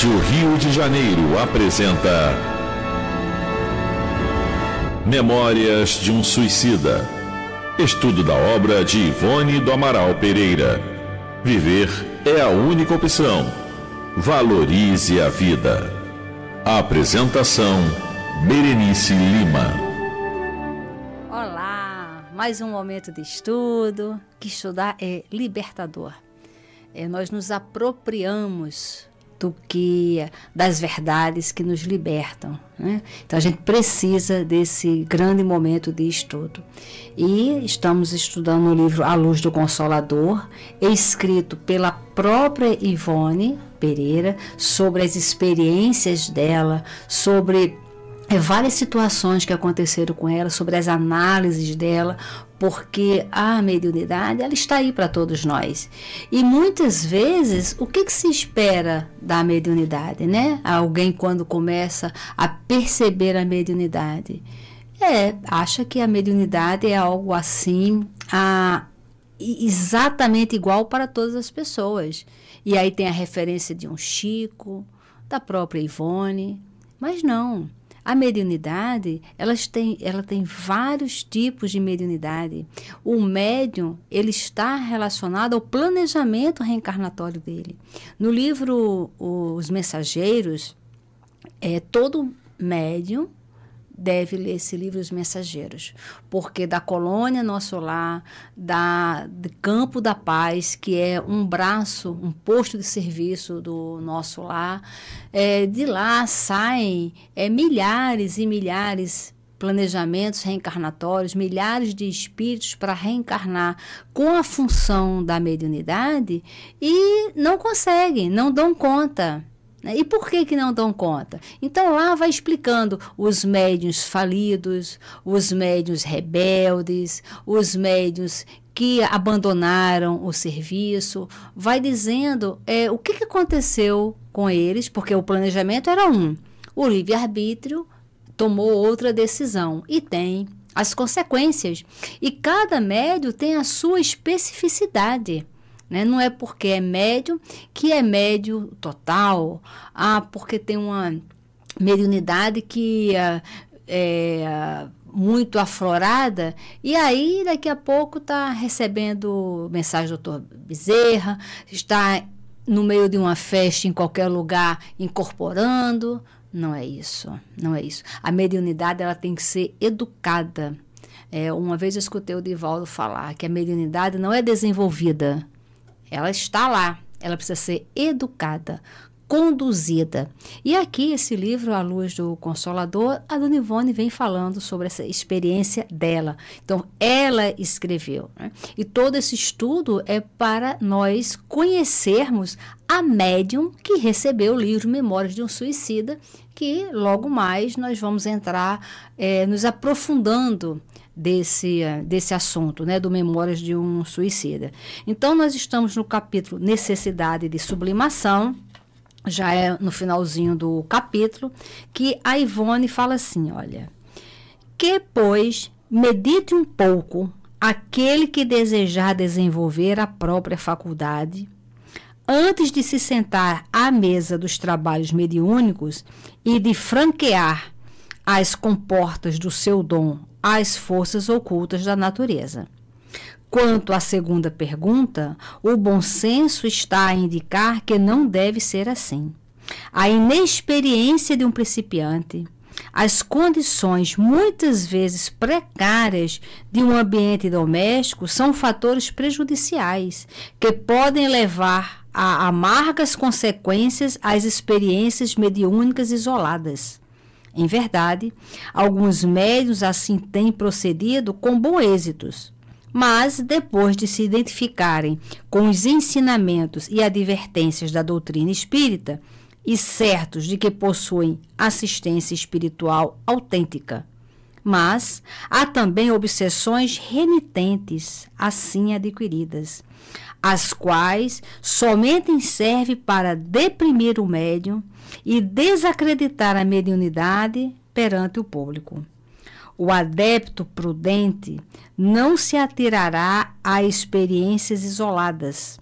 Rádio Rio de Janeiro apresenta Memórias de um Suicida. Estudo da obra de Ivone do Amaral Pereira. Viver é a única opção. Valorize a vida. A apresentação: Berenice Lima. Olá, mais um momento de estudo. Que estudar é libertador. É, nós nos apropriamos do que das verdades que nos libertam. Né? Então a gente precisa desse grande momento de estudo. E estamos estudando o livro A Luz do Consolador, escrito pela própria Ivone Pereira, sobre as experiências dela, sobre eh, várias situações que aconteceram com ela, sobre as análises dela, porque a mediunidade ela está aí para todos nós. E muitas vezes, o que, que, se espera da mediunidade, né? Alguém quando começa a perceber a mediunidade, é, acha que a mediunidade é algo assim, a, exatamente igual para todas as pessoas. E aí tem a referência de um Chico, da própria Ivone, mas não. A mediunidade, elas têm, ela tem vários tipos de mediunidade. O médium, ele está relacionado ao planejamento reencarnatório dele. No livro Os Mensageiros, é todo médium deve ler esse livro Os Mensageiros, porque da colônia Nosso Lar, da do Campo da Paz, que é um braço, um posto de serviço do Nosso Lar, é, de lá saem é, milhares e milhares planejamentos reencarnatórios, milhares de espíritos para reencarnar com a função da mediunidade e não conseguem, não dão conta. Né? E por que, que não dão conta? Então lá vai explicando os médiuns falidos, os médiuns rebeldes, os médiuns que abandonaram o serviço, vai dizendo é, o que, que aconteceu com eles, porque o planejamento era um, o livre-arbítrio tomou outra decisão e tem as consequências. E cada médio tem a sua especificidade. Né? Não é porque é médio que é médio total, ah, porque tem uma mediunidade que ah, é muito aflorada, e aí daqui a pouco está recebendo mensagem do doutor Bezerra, está no meio de uma festa em qualquer lugar incorporando. Não é isso, não é isso. A mediunidade ela tem que ser educada. É, uma vez eu escutei o Divaldo falar que a mediunidade não é desenvolvida, ela está lá, ela precisa ser educada, conduzida. E aqui, esse livro, A Luz do Consolador, a Dona Ivone vem falando sobre essa experiência dela. Então, ela escreveu. Né? E todo esse estudo é para nós conhecermos a médium que recebeu o livro Memórias de um Suicida, que logo mais nós vamos entrar é, nos aprofundando desse, desse assunto, né, do Memórias de um Suicida. Então, nós estamos no capítulo Necessidade de Sublimação, já é no finalzinho do capítulo, que a Ivone fala assim: olha, que, pois, medite um pouco aquele que desejar desenvolver a própria faculdade antes de se sentar à mesa dos trabalhos mediúnicos e de franquear as comportas do seu dom às forças ocultas da natureza. Quanto à segunda pergunta, o bom senso está a indicar que não deve ser assim. A inexperiência de um principiante, as condições muitas vezes precárias de um ambiente doméstico são fatores prejudiciais que podem levar a amargas consequências às experiências mediúnicas isoladas. Em verdade, alguns médios assim têm procedido com bom êxitos, mas depois de se identificarem com os ensinamentos e advertências da doutrina espírita, e certos de que possuem assistência espiritual autêntica. Mas há também obsessões renitentes assim adquiridas, as quais somente servem para deprimir o médium e desacreditar a mediunidade perante o público. O adepto prudente não se atirará a experiências isoladas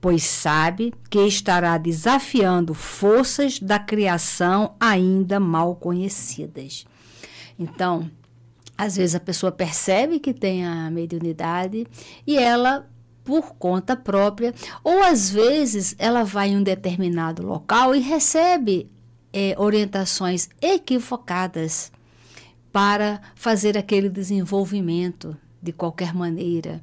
pois sabe que estará desafiando forças da criação ainda mal conhecidas. Então, às vezes a pessoa percebe que tem a mediunidade e ela por conta própria, ou às vezes ela vai em um determinado local e recebe é, orientações equivocadas para fazer aquele desenvolvimento de qualquer maneira.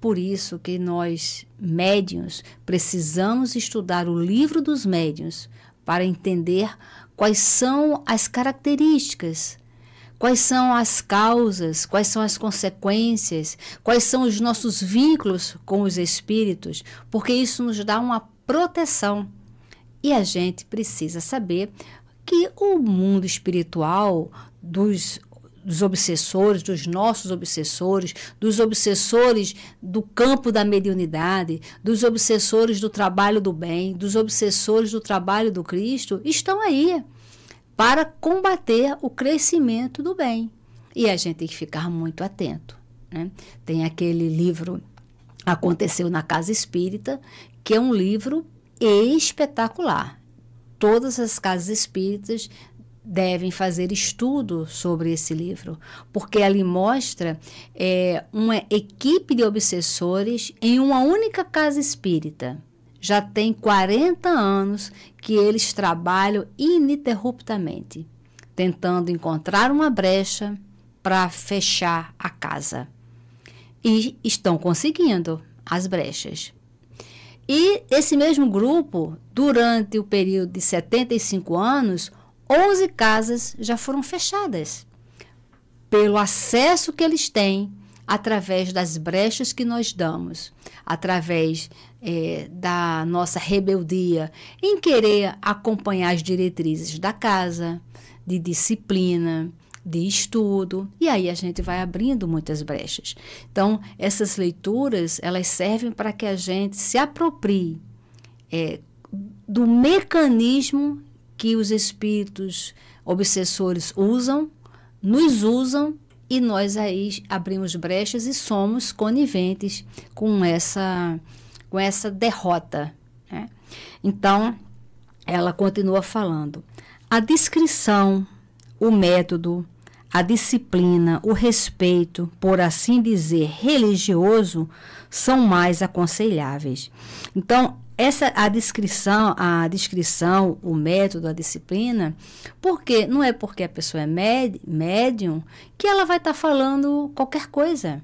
Por isso que nós, médiuns, precisamos estudar o livro dos médiuns para entender quais são as características, quais são as causas, quais são as consequências, quais são os nossos vínculos com os espíritos, porque isso nos dá uma proteção. E a gente precisa saber que o mundo espiritual dos dos obsessores, dos nossos obsessores, dos obsessores do campo da mediunidade, dos obsessores do trabalho do bem, dos obsessores do trabalho do Cristo, estão aí para combater o crescimento do bem. E a gente tem que ficar muito atento. Né? Tem aquele livro Aconteceu na Casa Espírita, que é um livro espetacular. Todas as casas espíritas devem fazer estudo sobre esse livro, porque ele mostra é, uma equipe de obsessores em uma única casa espírita. Já tem 40 anos que eles trabalham ininterruptamente, tentando encontrar uma brecha para fechar a casa. E estão conseguindo as brechas. E esse mesmo grupo, durante o período de 75 anos, 11 casas já foram fechadas pelo acesso que eles têm através das brechas que nós damos, através é, da nossa rebeldia em querer acompanhar as diretrizes da casa, de disciplina, de estudo, e aí a gente vai abrindo muitas brechas. Então, essas leituras, elas servem para que a gente se aproprie é, do mecanismo que os espíritos obsessores usam, nos usam e nós aí abrimos brechas e somos coniventes com essa com essa derrota. Né? Então, ela continua falando: a discrição, o método, a disciplina, o respeito, por assim dizer, religioso, são mais aconselháveis. Então, essa a descrição, a descrição, o método, a disciplina, porque não é porque a pessoa é médium que ela vai estar tá falando qualquer coisa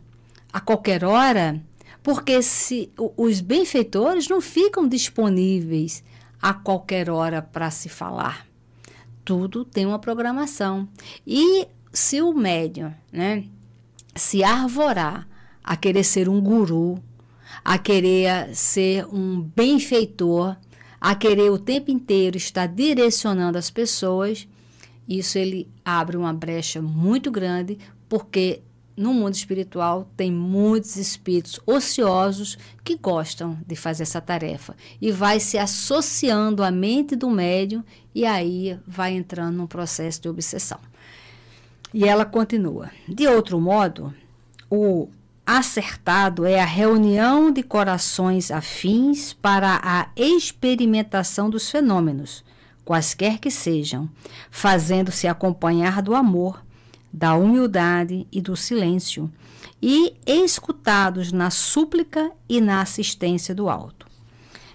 a qualquer hora, porque se os benfeitores não ficam disponíveis a qualquer hora para se falar. Tudo tem uma programação. E se o médium, né, se arvorar a querer ser um guru, a querer ser um benfeitor, a querer o tempo inteiro estar direcionando as pessoas, isso ele abre uma brecha muito grande, porque no mundo espiritual tem muitos espíritos ociosos que gostam de fazer essa tarefa e vai se associando à mente do médium e aí vai entrando num processo de obsessão. E ela continua. De outro modo, o acertado é a reunião de corações afins para a experimentação dos fenômenos, quaisquer que sejam, fazendo-se acompanhar do amor, da humildade e do silêncio, e escutados na súplica e na assistência do alto.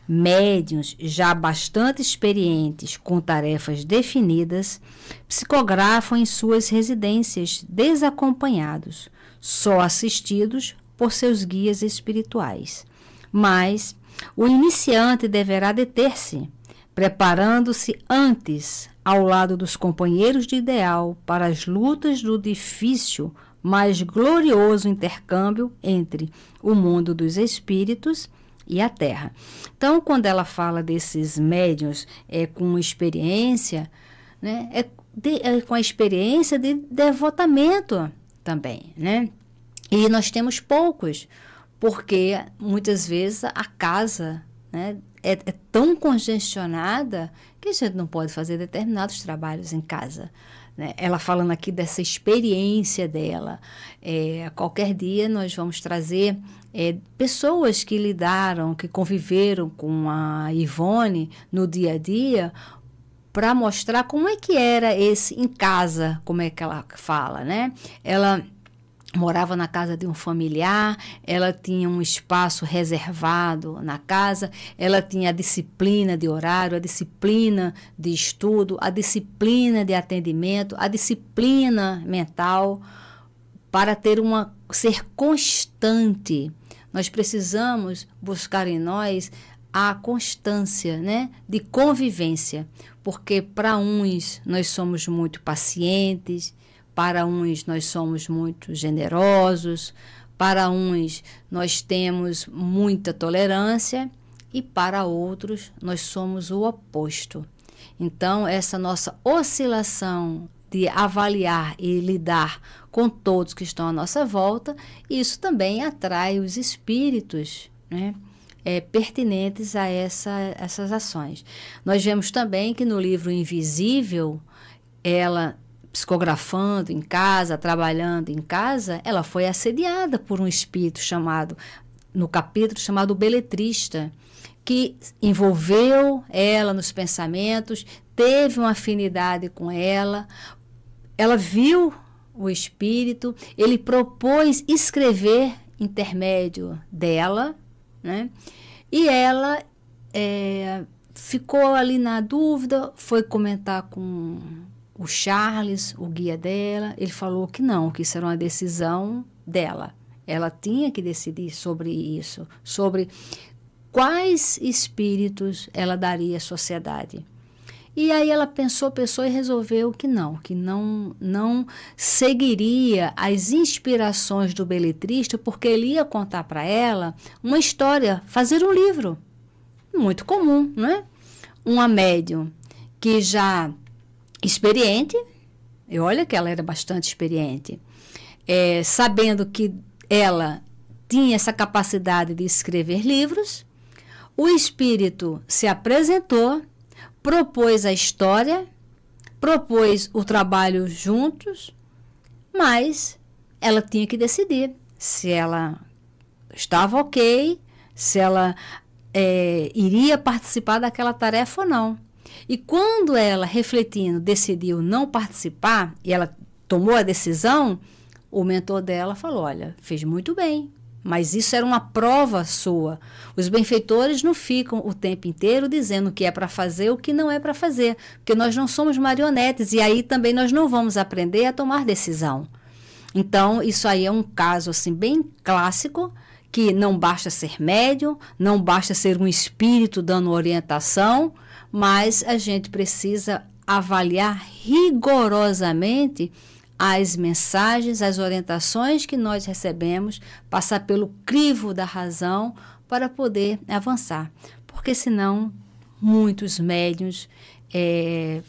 Médiuns já bastante experientes com tarefas definidas psicografam em suas residências desacompanhados só assistidos por seus guias espirituais. Mas o iniciante deverá deter-se, preparando-se antes ao lado dos companheiros de ideal para as lutas do difícil, mas glorioso intercâmbio entre o mundo dos espíritos e a Terra. Então, quando ela fala desses médiuns é, com experiência, né, é, de, é com a experiência de devotamento também, né? E nós temos poucos, porque muitas vezes a casa né, é, é tão congestionada que a gente não pode fazer determinados trabalhos em casa. Né. Ela falando aqui dessa experiência dela. É, qualquer dia nós vamos trazer é, pessoas que lidaram, que conviveram com a Ivone no dia a dia para mostrar como é que era esse em casa, como é que ela fala, né? Ela morava na casa de um familiar, ela tinha um espaço reservado na casa, ela tinha a disciplina de horário, a disciplina de estudo, a disciplina de atendimento, a disciplina mental para ter uma ser constante. Nós precisamos buscar em nós a constância, né, de convivência, porque para uns nós somos muito pacientes, para uns, nós somos muito generosos, para uns, nós temos muita tolerância e para outros, nós somos o oposto. Então, essa nossa oscilação de avaliar e lidar com todos que estão à nossa volta, isso também atrai os espíritos né, é, pertinentes a essa, essas ações. Nós vemos também que no livro Invisível, ela psicografando em casa, trabalhando em casa, ela foi assediada por um espírito chamado, no capítulo chamado Beletrista, que envolveu ela nos pensamentos, teve uma afinidade com ela, ela viu o espírito, ele propôs escrever intermédio dela, né? E ela é, ficou ali na dúvida, foi comentar com o Charles, o guia dela, ele falou que não, que isso era uma decisão dela. Ela tinha que decidir sobre isso, sobre quais espíritos ela daria à sociedade. E aí ela pensou, pensou e resolveu que não, que não, não seguiria as inspirações do beletrista, porque ele ia contar para ela uma história, fazer um livro. Muito comum, não é? Uma médium que já experiente, e olha que ela era bastante experiente, é, sabendo que ela tinha essa capacidade de escrever livros, o espírito se apresentou, propôs a história, propôs o trabalho juntos, mas ela tinha que decidir se ela estava ok, se ela é, iria participar daquela tarefa ou não. E quando ela, refletindo, decidiu não participar, e ela tomou a decisão, o mentor dela falou: Olha, fez muito bem, mas isso era uma prova sua. Os benfeitores não ficam o tempo inteiro dizendo o que é para fazer e o que não é para fazer, porque nós não somos marionetes e aí também nós não vamos aprender a tomar decisão. Então, isso aí é um caso assim bem clássico que não basta ser médium, não basta ser um espírito dando orientação, mas a gente precisa avaliar rigorosamente as mensagens, as orientações que nós recebemos, passar pelo crivo da razão para poder avançar. Porque senão muitos médiums é,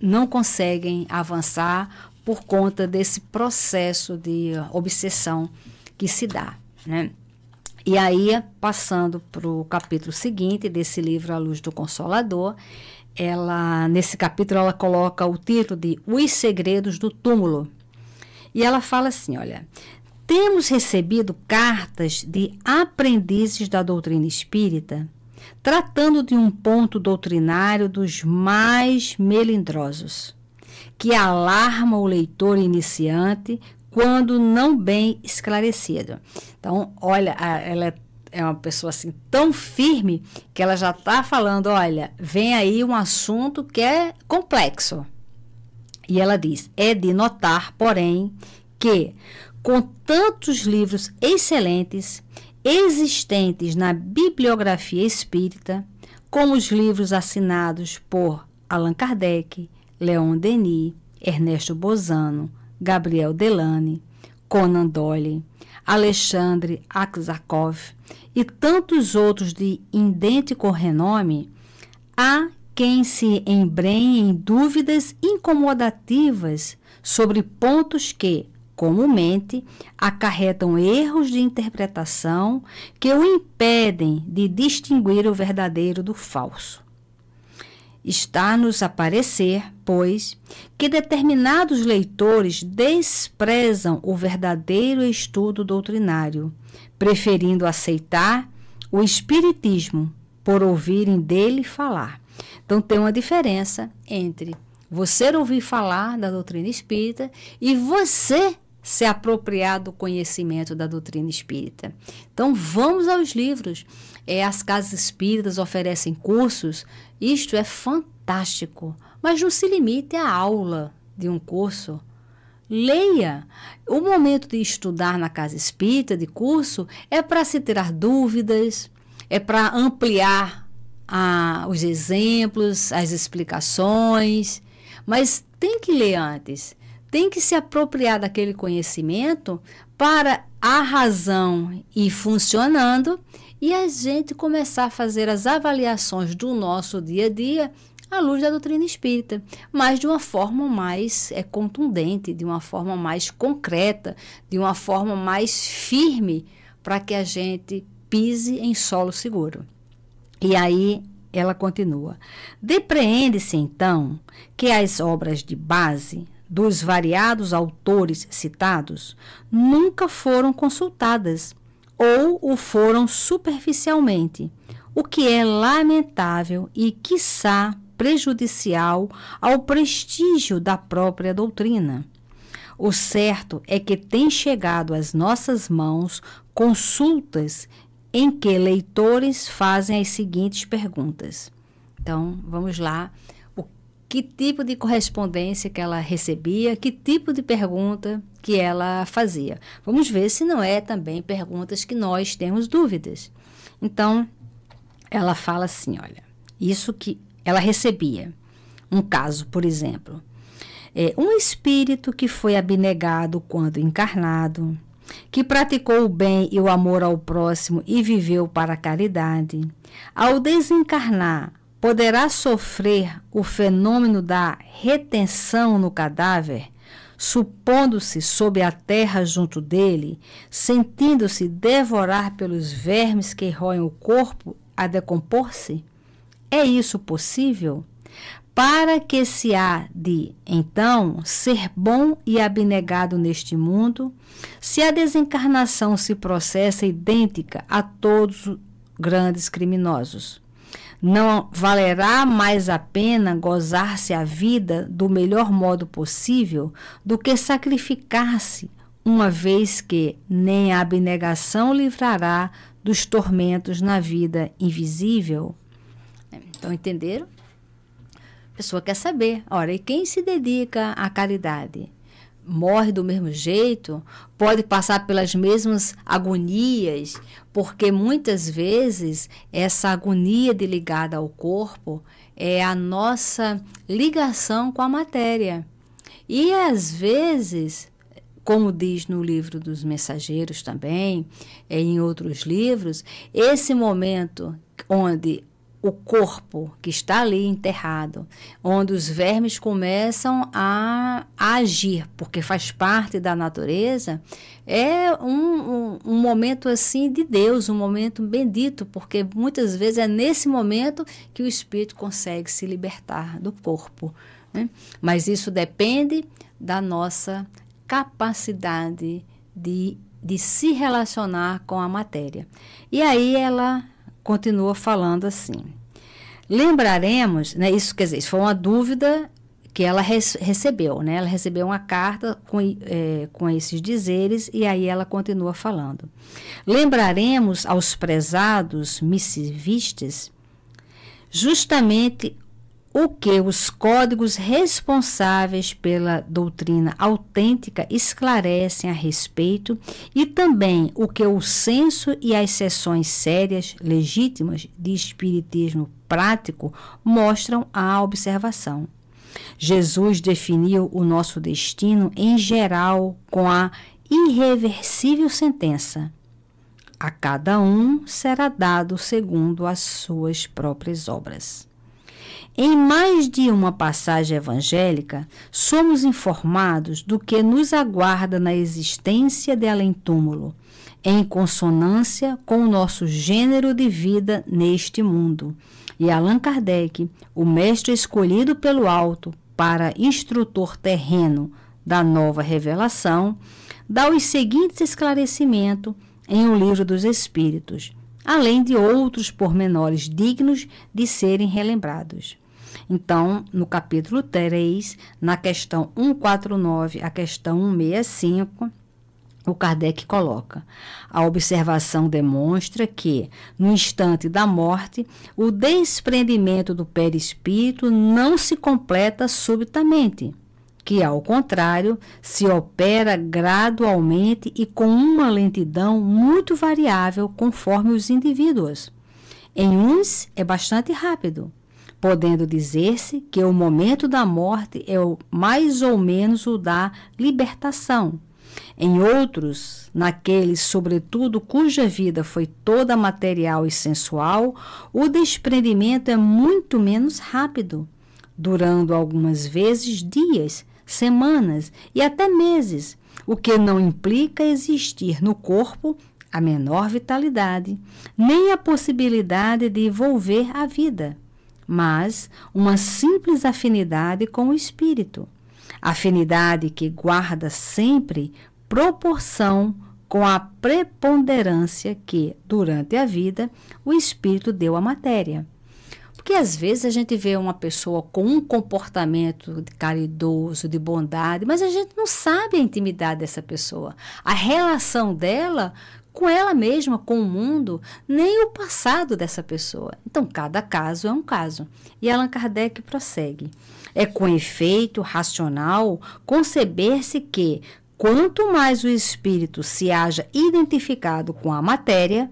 não conseguem avançar por conta desse processo de obsessão que se dá. Né? E aí, passando para o capítulo seguinte desse livro, A Luz do Consolador, ela nesse capítulo ela coloca o título de Os Segredos do Túmulo. E ela fala assim, olha, temos recebido cartas de aprendizes da doutrina espírita tratando de um ponto doutrinário dos mais melindrosos, que alarma o leitor iniciante quando não bem esclarecido. Então, olha, ela é uma pessoa assim tão firme que ela já está falando, olha, vem aí um assunto que é complexo. E ela diz: é de notar, porém, que com tantos livros excelentes existentes na bibliografia espírita, como os livros assinados por Allan Kardec, Leon Denis, Ernesto Bozano, Gabriel Delane, Conan Doyle, Alexandre Aksakov e tantos outros de idêntico renome, há quem se embrenhe em dúvidas incomodativas sobre pontos que, comumente, acarretam erros de interpretação que o impedem de distinguir o verdadeiro do falso. Está-nos a parecer, pois, que determinados leitores desprezam o verdadeiro estudo doutrinário, preferindo aceitar o espiritismo por ouvirem dele falar. Então tem uma diferença entre você ouvir falar da doutrina espírita e você se apropriar do conhecimento da doutrina espírita. Então, vamos aos livros. É, as casas espíritas oferecem cursos, isto é fantástico, mas não se limite à aula de um curso. Leia! O momento de estudar na casa espírita, de curso, é para se tirar dúvidas, é para ampliar a, ah, os exemplos, as explicações, mas tem que ler antes tem que se apropriar daquele conhecimento para a razão ir funcionando e a gente começar a fazer as avaliações do nosso dia a dia à luz da doutrina espírita, mas de uma forma mais é, contundente, de uma forma mais concreta, de uma forma mais firme, para que a gente pise em solo seguro. E aí ela continua: depreende-se então que as obras de base dos variados autores citados nunca foram consultadas ou o foram superficialmente, o que é lamentável e, quiçá, prejudicial ao prestígio da própria doutrina. O certo é que têm chegado às nossas mãos consultas em que leitores fazem as seguintes perguntas. Então, vamos lá que tipo de correspondência que ela recebia, que tipo de pergunta que ela fazia. Vamos ver se não é também perguntas que nós temos dúvidas. Então, ela fala assim, olha, isso que ela recebia. Um caso, por exemplo, é um espírito que foi abnegado quando encarnado, que praticou o bem e o amor ao próximo e viveu para a caridade. Ao desencarnar, poderá sofrer o fenômeno da retenção no cadáver, supondo-se sob a terra junto dele, sentindo-se devorar pelos vermes que roem o corpo a decompor-se? É isso possível? Para que se há de, então, ser bom e abnegado neste mundo, se a desencarnação se processa idêntica a todos os grandes criminosos? Não valerá mais a pena gozar-se a vida do melhor modo possível do que sacrificar-se, uma vez que nem a abnegação livrará dos tormentos na vida invisível? Então, entenderam? A pessoa quer saber, ora, e quem se dedica à caridade? morre do mesmo jeito, pode passar pelas mesmas agonias, porque muitas vezes essa agonia de ligada ao corpo é a nossa ligação com a matéria. E às vezes, como diz no livro dos mensageiros também, é em outros livros, esse momento onde o corpo que está ali enterrado, onde os vermes começam a, agir, porque faz parte da natureza, é um, um, um, momento assim de Deus, um momento bendito, porque muitas vezes é nesse momento que o espírito consegue se libertar do corpo. Né? Mas isso depende da nossa capacidade de, de se relacionar com a matéria. E aí ela continua falando assim. Lembraremos, né, isso quer dizer, isso foi uma dúvida que ela recebeu, né? Ela recebeu uma carta com, é, com esses dizeres e aí ela continua falando. Lembraremos aos prezados missivistes justamente o que os códigos responsáveis pela doutrina autêntica esclarecem a respeito e também o que o senso e as sessões sérias, legítimas de espiritismo prático mostram à observação. Jesus definiu o nosso destino em geral com a irreversível sentença: a cada um será dado segundo as suas próprias obras. Em mais de uma passagem evangélica, somos informados do que nos aguarda na existência de além-túmulo, em consonância com o nosso gênero de vida neste mundo. E Allan Kardec, o mestre escolhido pelo alto para instrutor terreno da nova revelação, dá os seguintes esclarecimentos em O Livro dos Espíritos, além de outros pormenores dignos de serem relembrados. Então, no capítulo 3, na questão 149, a questão 165, o Kardec coloca: a observação demonstra que, no instante da morte, o desprendimento do perispírito não se completa subitamente, que, ao contrário, se opera gradualmente e com uma lentidão muito variável conforme os indivíduos. Em uns é bastante rápido, podendo dizer-se que o momento da morte é o, mais ou menos o da libertação. Em outros, naqueles, sobretudo, cuja vida foi toda material e sensual, o desprendimento é muito menos rápido, durando algumas vezes dias, semanas e até meses, o que não implica existir no corpo a menor vitalidade, nem a possibilidade de envolver a vida mas uma simples afinidade com o espírito. Afinidade que guarda sempre proporção com a preponderância que, durante a vida, o espírito deu à matéria. Porque às vezes a gente vê uma pessoa com um comportamento de caridoso, de bondade, mas a gente não sabe a intimidade dessa pessoa, a relação dela com ela mesma, com o mundo, nem o passado dessa pessoa. Então, cada caso é um caso. E Allan Kardec prossegue. É com efeito racional conceber-se que, quanto mais o espírito se haja identificado com a matéria,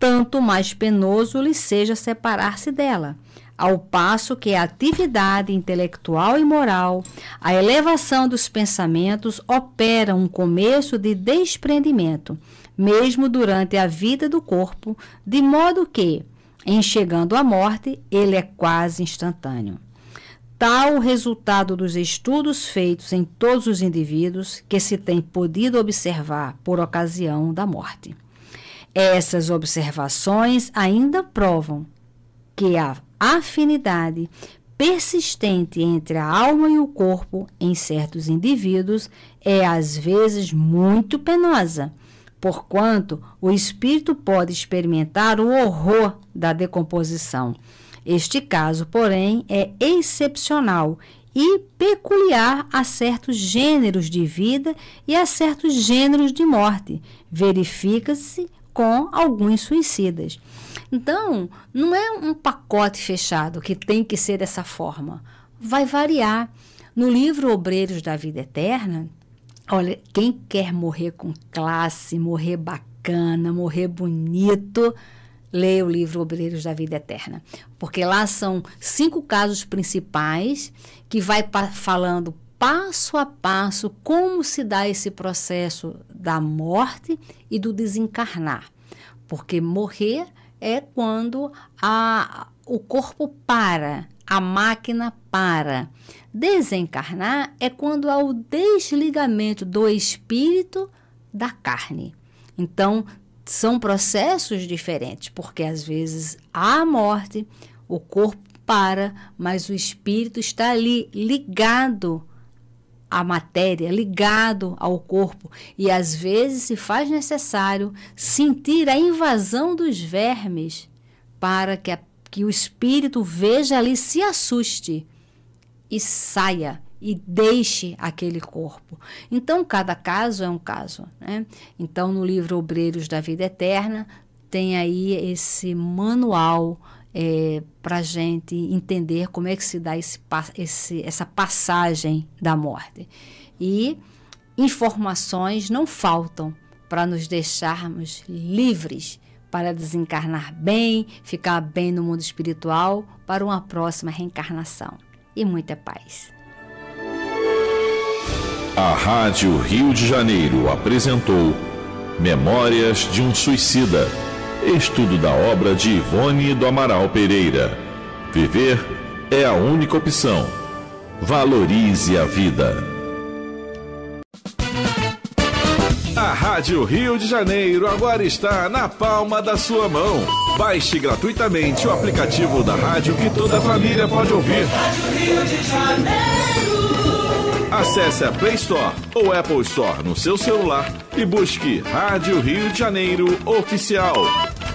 tanto mais penoso lhe seja separar-se dela ao passo que a atividade intelectual e moral, a elevação dos pensamentos opera um começo de desprendimento, mesmo durante a vida do corpo, de modo que, em chegando à morte, ele é quase instantâneo. Tal o resultado dos estudos feitos em todos os indivíduos que se tem podido observar por ocasião da morte. Essas observações ainda provam que a afinidade persistente entre a alma e o corpo em certos indivíduos é às vezes muito penosa porquanto o espírito pode experimentar o horror da decomposição. Este caso, porém, é excepcional e peculiar a certos gêneros de vida e a certos gêneros de morte. Verifica-se com alguns suicidas. Então, não é um pacote fechado que tem que ser dessa forma. Vai variar. No livro Obreiros da Vida Eterna, Olha, quem quer morrer com classe, morrer bacana, morrer bonito, leia o livro Obreiros da Vida Eterna, porque lá são cinco casos principais que vai falando passo a passo como se dá esse processo da morte e do desencarnar. Porque morrer é quando a, o corpo para, a máquina para. Desencarnar é quando há o desligamento do espírito da carne. Então, são processos diferentes, porque às vezes há a morte, o corpo para, mas o espírito está ali ligado à matéria, ligado ao corpo, e às vezes se faz necessário sentir a invasão dos vermes para que a que o espírito veja ali, se assuste e saia e deixe aquele corpo. Então, cada caso é um caso. Né? Então, no livro Obreiros da Vida Eterna, tem aí esse manual é, para gente entender como é que se dá esse, esse, essa passagem da morte. E informações não faltam para nos deixarmos livres para desencarnar bem, ficar bem no mundo espiritual para uma próxima reencarnação. E muita paz. A Rádio Rio de Janeiro apresentou Memórias de um Suicida. Estudo da obra de Ivone do Amaral Pereira. Viver é a única opção. Valorize a vida. Rádio Rio de Janeiro agora está na palma da sua mão. Baixe gratuitamente o aplicativo da rádio que toda a família pode ouvir. Acesse a Play Store ou Apple Store no seu celular e busque Rádio Rio de Janeiro Oficial.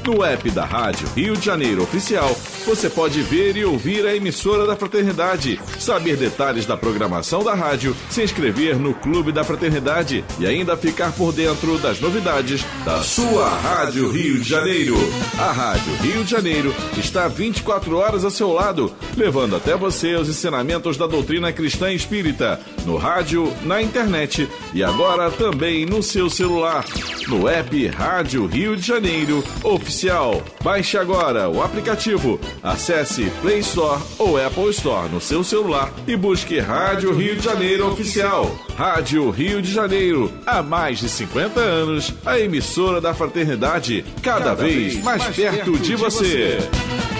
No app da Rádio Rio de Janeiro Oficial você pode ver e ouvir a emissora da Fraternidade, saber detalhes da programação da rádio, se inscrever no Clube da Fraternidade e ainda ficar por dentro das novidades da sua Rádio Rio de Janeiro. A Rádio Rio de Janeiro está 24 horas a seu lado, levando até você os ensinamentos da doutrina cristã espírita, no rádio, na internet e agora também no seu celular, no app Rádio Rio de Janeiro Oficial. Baixe agora o aplicativo Acesse Play Store ou Apple Store no seu celular e busque Rádio Rio de Janeiro Oficial. Rádio Rio de Janeiro, há mais de 50 anos, a emissora da fraternidade, cada, cada vez, mais, mais perto, perto, de, você. De você.